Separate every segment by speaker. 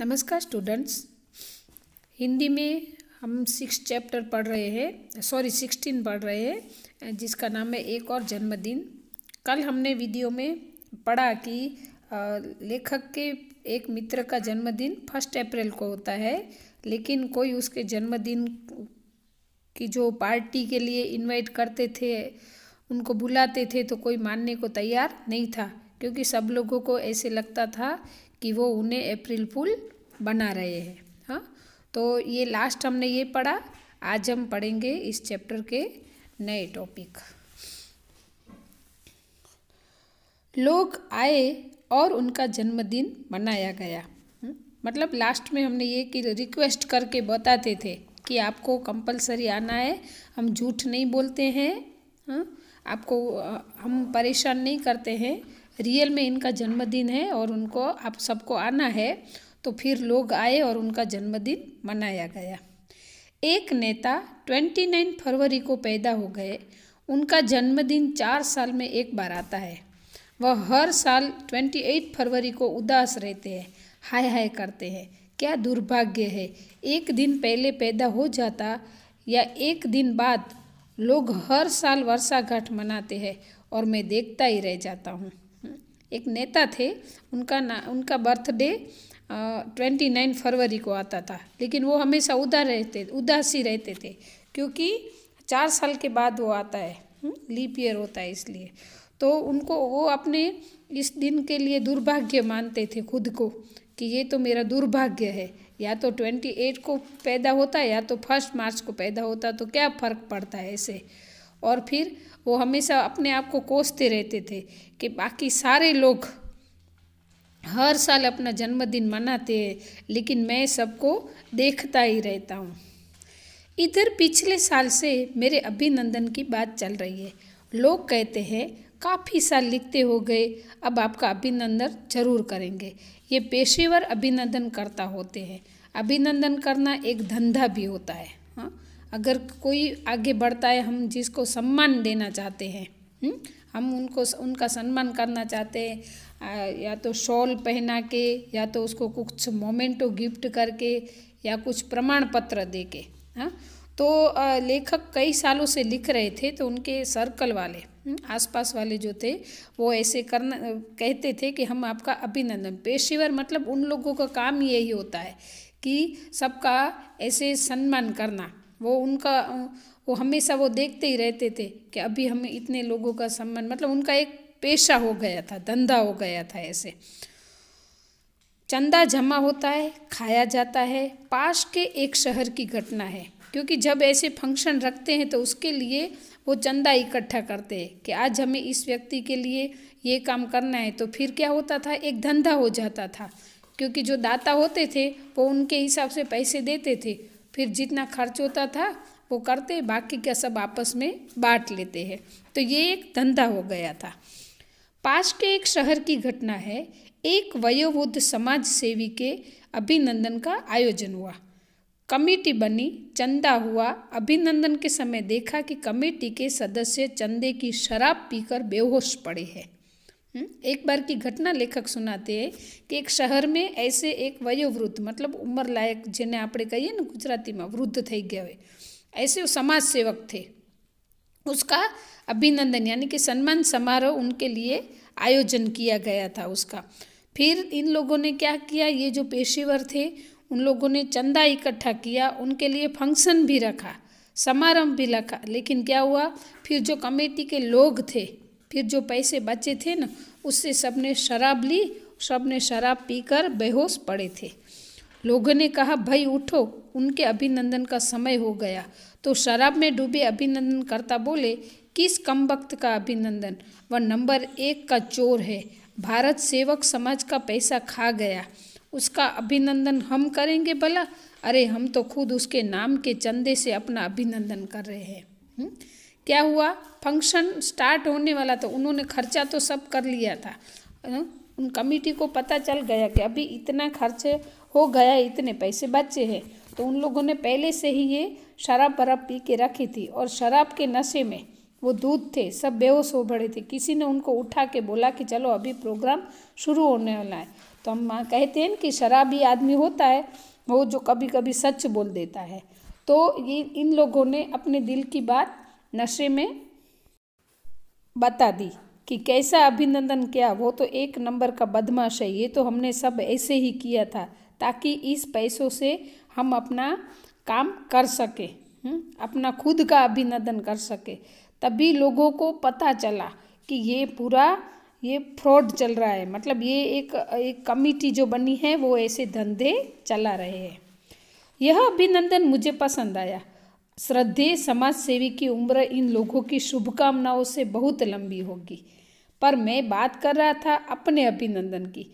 Speaker 1: नमस्कार स्टूडेंट्स हिंदी में हम सिक्स चैप्टर पढ़ रहे हैं सॉरी सिक्सटीन पढ़ रहे हैं जिसका नाम है एक और जन्मदिन कल हमने वीडियो में पढ़ा कि लेखक के एक मित्र का जन्मदिन फर्स्ट अप्रैल को होता है लेकिन कोई उसके जन्मदिन की जो पार्टी के लिए इनवाइट करते थे उनको बुलाते थे तो कोई मानने को तैयार नहीं था क्योंकि सब लोगों को ऐसे लगता था कि वो उन्हें अप्रैल फूल बना रहे हैं हाँ तो ये लास्ट हमने ये पढ़ा आज हम पढ़ेंगे इस चैप्टर के नए टॉपिक लोग आए और उनका जन्मदिन मनाया गया हाँ? मतलब लास्ट में हमने ये कि रिक्वेस्ट करके बताते थे कि आपको कंपलसरी आना है हम झूठ नहीं बोलते हैं हाँ आपको हम परेशान नहीं करते हैं रियल में इनका जन्मदिन है और उनको आप सबको आना है तो फिर लोग आए और उनका जन्मदिन मनाया गया एक नेता 29 फरवरी को पैदा हो गए उनका जन्मदिन चार साल में एक बार आता है वह हर साल 28 फरवरी को उदास रहते हैं हाय हाय करते हैं क्या दुर्भाग्य है एक दिन पहले पैदा हो जाता या एक दिन बाद लोग हर साल वर्षा घाट मनाते हैं और मैं देखता ही रह जाता हूँ एक नेता थे उनका ना उनका बर्थडे ट्वेंटी नाइन फरवरी को आता था लेकिन वो हमेशा उदा रहते उदासी रहते थे क्योंकि चार साल के बाद वो आता है लीप हम्म, ईयर होता है इसलिए तो उनको वो अपने इस दिन के लिए दुर्भाग्य मानते थे खुद को कि ये तो मेरा दुर्भाग्य है या तो ट्वेंटी एट को पैदा होता या तो फर्स्ट मार्च को पैदा होता तो क्या फ़र्क पड़ता है ऐसे और फिर वो हमेशा अपने आप को कोसते रहते थे कि बाकी सारे लोग हर साल अपना जन्मदिन मनाते हैं लेकिन मैं सबको देखता ही रहता हूँ इधर पिछले साल से मेरे अभिनंदन की बात चल रही है लोग कहते हैं काफ़ी साल लिखते हो गए अब आपका अभिनंदन जरूर करेंगे ये पेशेवर अभिनंदन करता होते हैं अभिनंदन करना एक धंधा भी होता है अगर कोई आगे बढ़ता है हम जिसको सम्मान देना चाहते हैं हम्म, हम उनको उनका सम्मान करना चाहते हैं या तो शॉल पहना के या तो उसको कुछ मोमेंटो गिफ्ट करके या कुछ प्रमाण पत्र दे के हा? तो लेखक कई सालों से लिख रहे थे तो उनके सर्कल वाले हम्म, आसपास वाले जो थे वो ऐसे करना कहते थे कि हम आपका अभिनंदन पेशेवर मतलब उन लोगों का काम यही होता है कि सबका ऐसे सम्मान करना वो उनका वो हमेशा वो देखते ही रहते थे कि अभी हमें इतने लोगों का सम्मान मतलब उनका एक पेशा हो गया था धंधा हो गया था ऐसे चंदा जमा होता है खाया जाता है पास के एक शहर की घटना है क्योंकि जब ऐसे फंक्शन रखते हैं तो उसके लिए वो चंदा इकट्ठा करते हैं कि आज हमें इस व्यक्ति के लिए ये काम करना है तो फिर क्या होता था एक धंधा हो जाता था क्योंकि जो दाता होते थे वो उनके हिसाब से पैसे देते थे फिर जितना खर्च होता था वो करते बाकी का सब आपस में बांट लेते हैं तो ये एक धंधा हो गया था पास के एक शहर की घटना है एक वयोवृद्ध समाज सेवी के अभिनंदन का आयोजन हुआ कमेटी बनी चंदा हुआ अभिनंदन के समय देखा कि कमेटी के सदस्य चंदे की शराब पीकर बेहोश पड़े हैं हम्म? एक बार की घटना लेखक सुनाते हैं कि एक शहर में ऐसे एक वयोवृद्ध मतलब उम्र लायक જેને आप कही गुजराती में वृद्ध थी ગયા ऐसे એસે समाज सेवक थे उसका अभिनंदन यानी कि सम्मान समारोह उनके लिए आयोजन किया गया था उसका फिर इन लोगों ने क्या किया ये जो पेशेवर थे उन लोगों ने चंदा इकट्ठा किया उनके लिए फंक्शन भी रखा समारंभ भी रखा लेकिन क्या हुआ फिर जो कमेटी के लोग थे फिर जो पैसे बचे थे ना उससे सबने शराब ली सब ने शराब पीकर बेहोश पड़े थे लोगों ने कहा भाई उठो उनके अभिनंदन का समय हो गया तो शराब में डूबे अभिनंदन करता बोले किस कम वक्त का अभिनंदन वह नंबर एक का चोर है भारत सेवक समाज का पैसा खा गया उसका अभिनंदन हम करेंगे भला अरे हम तो खुद उसके नाम के चंदे से अपना अभिनंदन कर रहे हैं हम्म? क्या हुआ फंक्शन स्टार्ट होने वाला था उन्होंने खर्चा तो सब कर लिया था हाँ? उन कमेटी को पता चल गया कि अभी इतना खर्च हो गया इतने पैसे बचे हैं तो उन लोगों ने पहले से ही ये शराब वराब पी के रखी थी और शराब के नशे में वो दूध थे सब बेहोश हो बड़े थे किसी ने उनको उठा के बोला कि चलो अभी प्रोग्राम शुरू होने वाला है तो हम कहते हैं कि शराबी आदमी होता है वो जो कभी कभी सच बोल देता है तो ये इन लोगों ने अपने दिल की बात नशे में बता दी कि कैसा अभिनंदन किया वो तो एक नंबर का बदमाश है ये तो हमने सब ऐसे ही किया था ताकि इस पैसों से हम अपना काम कर सके हुँ? हम्म, अपना खुद का अभिनंदन कर सके तभी लोगों को पता चला कि ये पूरा ये फ्रॉड चल रहा है मतलब ये एक एक कमिटी जो बनी है वो ऐसे धंधे चला रहे हैं यह अभिनंदन मुझे पसंद आया श्रद्धेय समाज सेवी की उम्र इन लोगों की शुभकामनाओं से बहुत लंबी होगी पर मैं बात कर रहा था अपने अभिनंदन की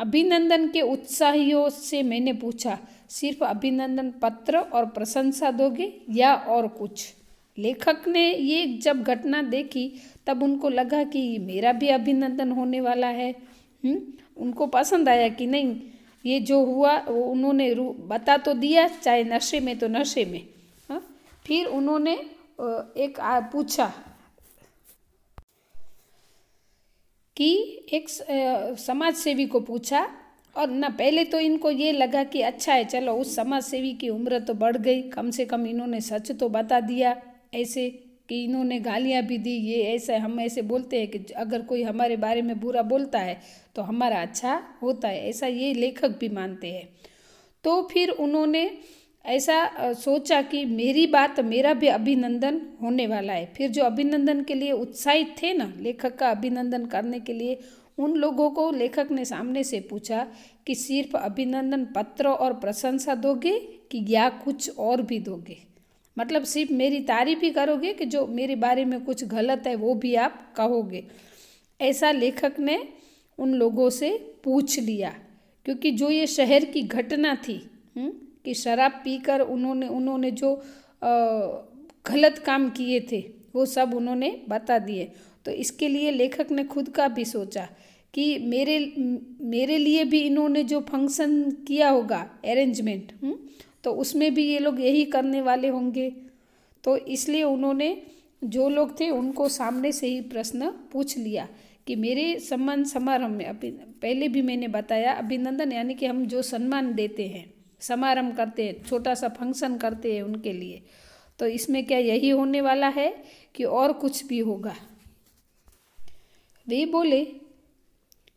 Speaker 1: अभिनंदन के उत्साहियों से मैंने पूछा सिर्फ अभिनंदन पत्र और प्रशंसा दोगे या और कुछ लेखक ने ये जब घटना देखी तब उनको लगा कि मेरा भी अभिनंदन होने वाला है हुँ? हम्म, उनको पसंद आया कि नहीं ये जो हुआ वो उन्होंने बता तो दिया चाहे नशे में तो नशे में फिर उन्होंने एक पूछा कि एक समाज सेवी को पूछा और ना पहले तो इनको ये लगा कि अच्छा है चलो उस समाज सेवी की उम्र तो बढ़ गई कम से कम इन्होंने सच तो बता दिया ऐसे कि इन्होंने गालियाँ भी दी ये ऐसे हम ऐसे बोलते हैं कि अगर कोई हमारे बारे में बुरा बोलता है तो हमारा अच्छा होता है ऐसा ये लेखक भी मानते हैं तो फिर उन्होंने ऐसा सोचा कि मेरी बात मेरा भी अभिनंदन होने वाला है फिर जो अभिनंदन के लिए उत्साहित थे ना लेखक का अभिनंदन करने के लिए उन लोगों को लेखक ने सामने से पूछा कि सिर्फ अभिनंदन पत्र और प्रशंसा दोगे कि या कुछ और भी दोगे मतलब सिर्फ मेरी तारीफ ही करोगे कि जो मेरे बारे में कुछ गलत है वो भी आप कहोगे ऐसा लेखक ने उन लोगों से पूछ लिया क्योंकि जो ये शहर की घटना थी हुँ? कि शराब पीकर उन्होंने उन्होंने जो गलत काम किए थे वो सब उन्होंने बता दिए तो इसके लिए लेखक ने खुद का भी सोचा कि मेरे मेरे लिए भी इन्होंने जो फंक्शन किया होगा अरेंजमेंट हम्म, तो उसमें भी ये लोग यही करने वाले होंगे तो इसलिए उन्होंने जो लोग थे उनको सामने से ही प्रश्न पूछ लिया कि मेरे सम्मान समारोह में अभी पहले भी मैंने बताया अभिनंदन यानी कि हम जो सम्मान देते हैं समारंभ करते हैं छोटा सा फंक्शन करते हैं उनके लिए तो इसमें क्या यही होने वाला है कि और कुछ भी होगा वे बोले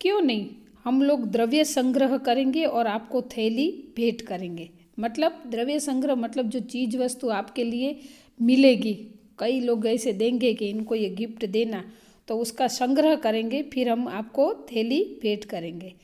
Speaker 1: क्यों नहीं हम लोग द्रव्य संग्रह करेंगे और आपको थैली भेंट करेंगे मतलब द्रव्य संग्रह मतलब जो चीज वस्तु आपके लिए मिलेगी कई लोग ऐसे देंगे कि इनको ये गिफ्ट देना तो उसका संग्रह करेंगे फिर हम आपको थैली भेंट करेंगे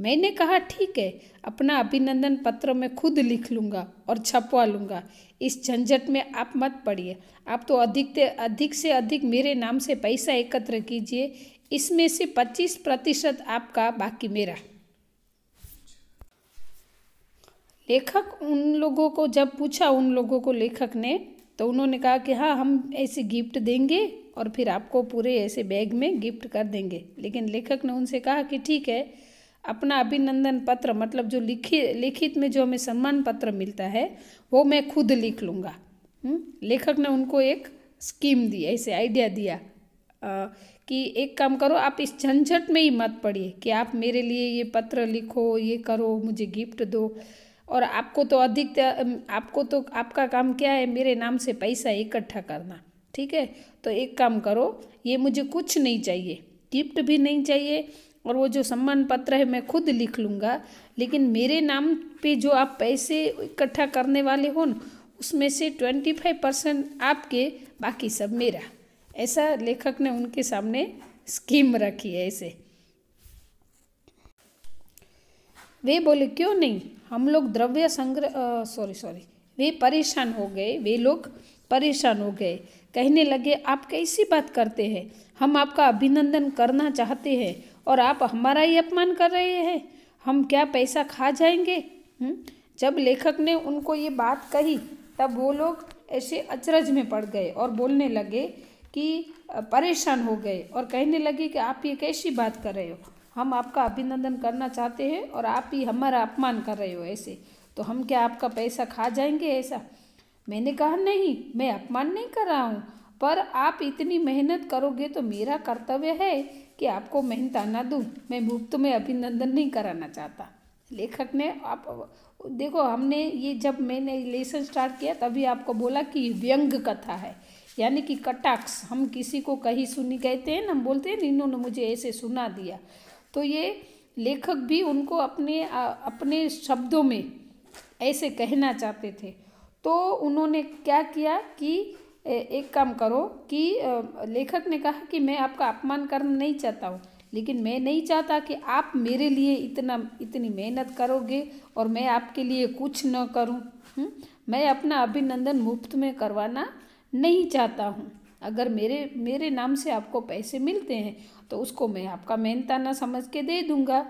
Speaker 1: मैंने कहा ठीक है अपना अभिनंदन पत्र मैं खुद लिख लूँगा और छपवा लूँगा इस झंझट में आप मत पड़िए आप तो अधिक से अधिक से अधिक मेरे नाम से पैसा एकत्र कीजिए इसमें से पच्चीस प्रतिशत आपका बाकी मेरा लेखक उन लोगों को जब पूछा उन लोगों को लेखक ने तो उन्होंने कहा कि हाँ हम ऐसे गिफ्ट देंगे और फिर आपको पूरे ऐसे बैग में गिफ्ट कर देंगे लेकिन लेखक ने उनसे कहा कि ठीक है अपना अभिनंदन पत्र मतलब जो लिखी लिखित में जो हमें सम्मान पत्र मिलता है वो मैं खुद लिख लूँगा हम्म? लेखक ने उनको एक स्कीम दी ऐसे आइडिया दिया आ, कि एक काम करो आप इस झंझट में ही मत पड़िए कि आप मेरे लिए ये पत्र लिखो ये करो मुझे गिफ्ट दो और आपको तो अधिक आपको तो आपका काम क्या है मेरे नाम से पैसा इकट्ठा करना ठीक है तो एक काम करो ये मुझे कुछ नहीं चाहिए गिफ्ट भी नहीं चाहिए और वो जो सम्मान पत्र है मैं खुद लिख लूँगा लेकिन मेरे नाम पे जो आप पैसे इकट्ठा करने वाले हो ना उसमें से ट्वेंटी फाइव परसेंट आपके बाकी सब मेरा ऐसा लेखक ने उनके सामने स्कीम रखी है ऐसे वे बोले क्यों नहीं हम लोग द्रव्य संग्रह सॉरी सॉरी वे परेशान हो गए वे लोग परेशान हो गए कहने लगे आप कैसी बात करते हैं हम आपका अभिनंदन करना चाहते हैं और आप हमारा ही अपमान कर रहे हैं हम क्या पैसा खा जाएंगे हुँ? हम्म? जब लेखक ने उनको ये बात कही तब वो लोग ऐसे अचरज में पड़ गए और बोलने लगे कि परेशान हो गए और कहने लगे कि आप ये कैसी बात कर रहे हो हम आपका अभिनंदन करना चाहते हैं और आप ही हमारा अपमान कर रहे हो ऐसे तो हम क्या आपका पैसा खा जाएंगे ऐसा मैंने कहा नहीं मैं अपमान नहीं कर रहा हूँ पर आप इतनी मेहनत करोगे तो मेरा कर्तव्य है कि आपको मैं ताना दूँ मैं मुफ्त में अभिनंदन नहीं कराना चाहता लेखक ने आप देखो हमने ये जब मैंने लेसन स्टार्ट किया तभी आपको बोला कि व्यंग कथा है यानी कि कटाक्ष हम किसी को कहीं सुनी कहते हैं ना हम बोलते हैं इन्होंने मुझे ऐसे सुना दिया तो ये लेखक भी उनको अपने अपने शब्दों में ऐसे कहना चाहते थे तो उन्होंने क्या किया कि एक काम करो कि लेखक ने कहा कि मैं आपका अपमान करना नहीं चाहता हूँ लेकिन मैं नहीं चाहता कि आप मेरे लिए इतना इतनी मेहनत करोगे और मैं आपके लिए कुछ न करूँ मैं अपना अभिनंदन मुफ्त में करवाना नहीं चाहता हूँ अगर मेरे मेरे नाम से आपको पैसे मिलते हैं तो उसको मैं आपका मेहनताना समझ के दे दूँगा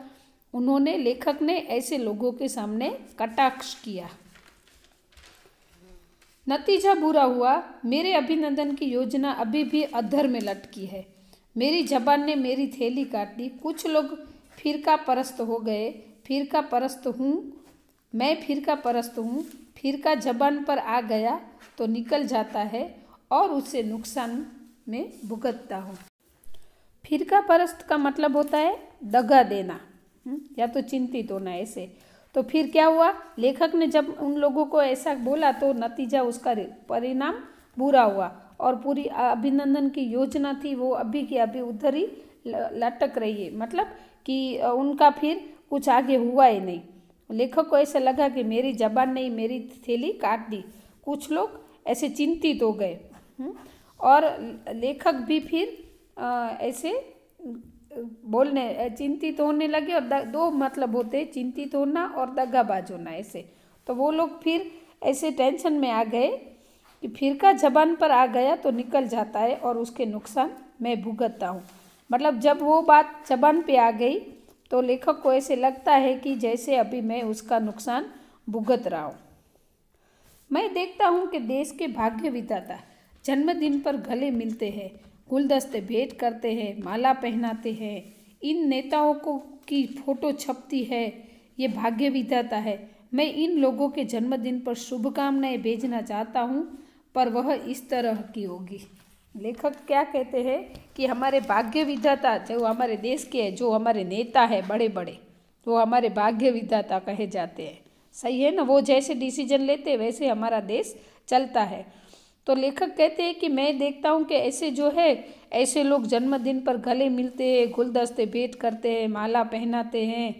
Speaker 1: उन्होंने लेखक ने ऐसे लोगों के सामने कटाक्ष किया नतीजा बुरा हुआ मेरे अभिनंदन की योजना अभी भी अधर में लटकी है मेरी जबान ने मेरी थैली काट दी कुछ लोग फिरका परस्त हो गए फिरका परस्त हूँ मैं फिरका परस्त हूँ फिरका जबान पर आ गया तो निकल जाता है और उसे नुकसान में भुगतता हूँ फिरका परस्त का मतलब होता है दगा देना हम्म, या तो चिंतित होना ऐसे तो फिर क्या हुआ लेखक ने जब उन लोगों को ऐसा बोला तो नतीजा उसका परिणाम बुरा हुआ और पूरी अभिनंदन की योजना थी वो अभी की अभी उधर ही लटक रही है मतलब कि उनका फिर कुछ आगे हुआ ही नहीं लेखक को ऐसा लगा कि मेरी जबान नहीं मेरी थैली काट दी कुछ लोग ऐसे चिंतित हो गए हम्म, और लेखक भी फिर ऐसे बोलने चिंतित होने लगे और दो मतलब होते हैं चिंतित होना और दगाबाज होना ऐसे तो वो लोग फिर ऐसे टेंशन में आ गए कि फिर का जबान पर आ गया तो निकल जाता है और उसके नुकसान मैं भुगतता हूँ मतलब जब वो बात जबान पे आ गई तो लेखक को ऐसे लगता है कि जैसे अभी मैं उसका नुकसान भुगत रहा हूँ मैं देखता हूँ कि देश के भाग्य विधाता जन्मदिन पर गले मिलते हैं गुलदस्ते भेंट करते हैं माला पहनाते हैं इन नेताओं को की फोटो छपती है ये भाग्य विधाता है मैं इन लोगों के जन्मदिन पर शुभकामनाएं भेजना चाहता हूँ पर वह इस तरह की होगी लेखक क्या कहते हैं कि हमारे भाग्य विधाता जो हमारे देश के जो हमारे नेता है बड़े बड़े वो हमारे भाग्य विधाता कहे जाते हैं सही है ना वो जैसे डिसीजन लेते वैसे हमारा देश चलता है तो लेखक कहते हैं कि मैं देखता हूँ कि ऐसे जो है ऐसे लोग जन्मदिन पर गले मिलते हैं गुलदस्ते भेंट करते हैं माला पहनाते हैं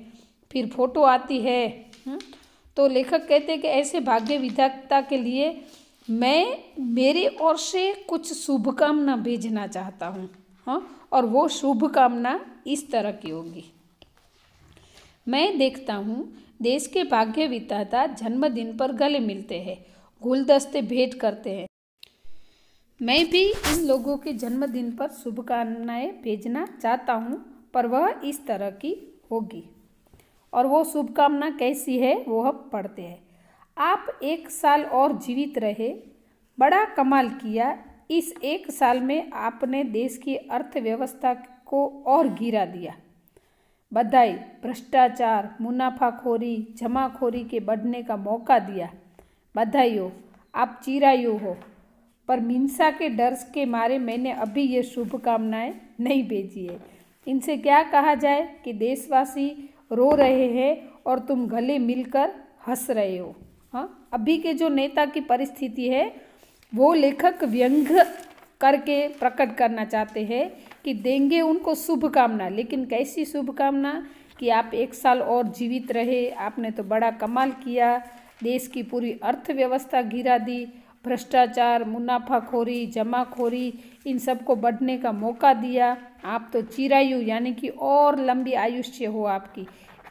Speaker 1: फिर फोटो आती है हम्म? तो लेखक कहते हैं कि ऐसे भाग्य विधाता के लिए मैं मेरी ओर से कुछ शुभकामना भेजना चाहता हूँ हाँ और वो शुभकामना इस तरह की होगी मैं देखता हूँ देश के भाग्य विधाता जन्मदिन पर गले मिलते हैं गुलदस्ते भेंट करते हैं मैं भी इन लोगों के जन्मदिन पर शुभकामनाएं भेजना चाहता हूँ पर वह इस तरह की होगी और वो शुभकामना कैसी है वो हम पढ़ते हैं आप एक साल और जीवित रहे बड़ा कमाल किया इस एक साल में आपने देश की अर्थव्यवस्था को और गिरा दिया बधाई भ्रष्टाचार मुनाफाखोरी जमाखोरी के बढ़ने का मौका दिया बधाई हो आप चिरायु हो पर मीनसा के डर के मारे मैंने अभी ये शुभकामनाएं नहीं भेजी है इनसे क्या कहा जाए कि देशवासी रो रहे हैं और तुम गले मिलकर हंस रहे हो हाँ अभी के जो नेता की परिस्थिति है वो लेखक व्यंग करके प्रकट करना चाहते हैं कि देंगे उनको शुभकामना लेकिन कैसी शुभकामना कि आप एक साल और जीवित रहे आपने तो बड़ा कमाल किया देश की पूरी अर्थव्यवस्था गिरा दी भ्रष्टाचार मुनाफाखोरी जमाखोरी इन सब को बढ़ने का मौका दिया आप तो चिरायु यानी कि और लंबी आयुष्य हो आपकी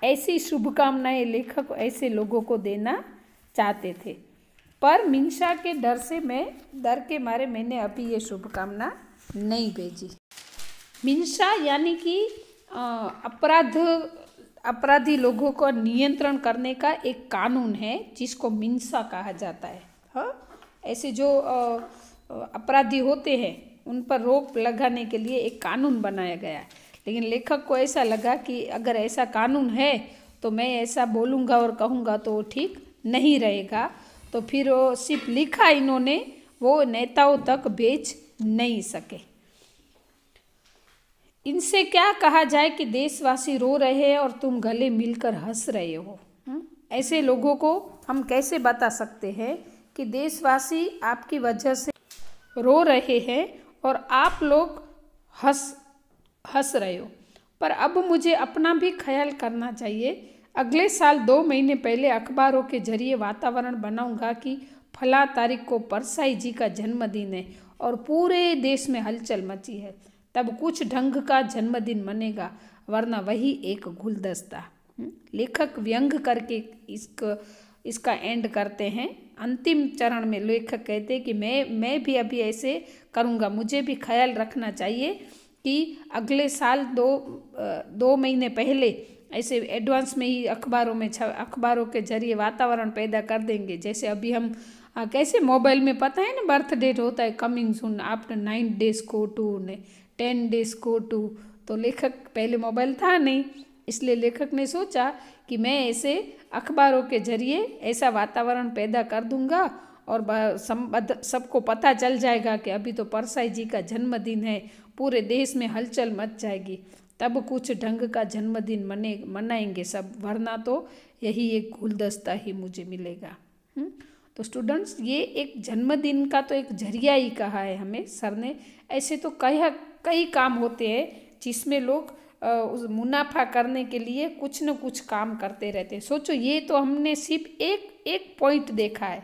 Speaker 1: ऐसी शुभकामनाएं लेखक ऐसे लोगों को देना चाहते थे पर मिंशा के डर से मैं डर के मारे मैंने अभी ये शुभकामना नहीं भेजी मिंशा यानी कि अपराध अपराधी लोगों को नियंत्रण करने का एक कानून है जिसको मिंसा कहा जाता है ऐसे जो अपराधी होते हैं उन पर रोक लगाने के लिए एक कानून बनाया गया है लेकिन लेखक को ऐसा लगा कि अगर ऐसा कानून है तो मैं ऐसा बोलूँगा और कहूँगा तो वो ठीक नहीं रहेगा तो फिर वो सिर्फ लिखा इन्होंने वो नेताओं तक बेच नहीं सके इनसे क्या कहा जाए कि देशवासी रो रहे हैं और तुम गले मिलकर हंस रहे हो हम्म, ऐसे लोगों को हम कैसे बता सकते हैं कि देशवासी आपकी वजह से रो रहे हैं और आप लोग हंस हंस रहे हो पर अब मुझे अपना भी ख्याल करना चाहिए अगले साल दो महीने पहले अखबारों के जरिए वातावरण बनाऊंगा कि फला तारीख को परसाई जी का जन्मदिन है और पूरे देश में हलचल मची है तब कुछ ढंग का जन्मदिन मनेगा वरना वही एक गुलदस्ता लेखक व्यंग करके इस इसका एंड करते हैं अंतिम चरण में लेखक कहते हैं कि मैं मैं भी अभी ऐसे करूँगा मुझे भी ख्याल रखना चाहिए कि अगले साल दो दो महीने पहले ऐसे एडवांस में ही अखबारों में अखबारों के जरिए वातावरण पैदा कर देंगे जैसे अभी हम आ, कैसे मोबाइल में पता है ना बर्थ डेट होता है coming soon after nine days को टू ने टेन डेज को टू तो लेखक पहले मोबाइल था नहीं इसलिए लेखक ने सोचा कि मैं ऐसे अखबारों के जरिए ऐसा वातावरण पैदा कर दूंगा और सबको पता चल जाएगा कि अभी तो परसाई जी का जन्मदिन है पूरे देश में हलचल मच जाएगी तब कुछ ढंग का जन्मदिन मने मनाएंगे सब वरना तो यही एक गुलदस्ता ही मुझे मिलेगा तो स्टूडेंट्स ये एक जन्मदिन का तो एक जरिया ही कहा है हमें सर ने ऐसे तो कई कई काम होते हैं जिसमें लोग उस मुनाफा करने के लिए कुछ न कुछ काम करते रहते हैं सोचो ये तो हमने सिर्फ एक एक पॉइंट देखा है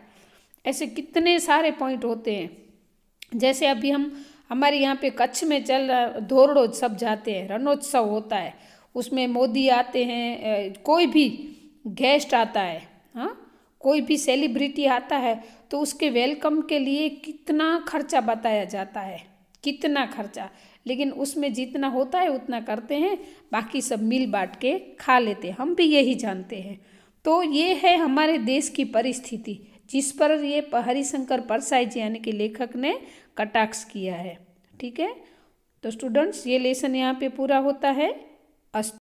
Speaker 1: ऐसे कितने सारे पॉइंट होते हैं जैसे अभी हम हमारे यहाँ पे कच्छ में चल रहा धोरड़ो सब जाते हैं रणोत्सव होता है उसमें मोदी आते हैं कोई भी गेस्ट आता है हाँ कोई भी सेलिब्रिटी आता है तो उसके वेलकम के लिए कितना खर्चा बताया जाता है कितना खर्चा लेकिन उसमें जितना होता है उतना करते हैं बाकी सब मिल बांट के खा लेते हैं हम भी यही जानते हैं तो ये है हमारे देश की परिस्थिति जिस पर ये हरिशंकर परसाई जी यानी कि लेखक ने कटाक्ष किया है ठीक है तो स्टूडेंट्स ये लेसन यहाँ पे पूरा होता है अस्त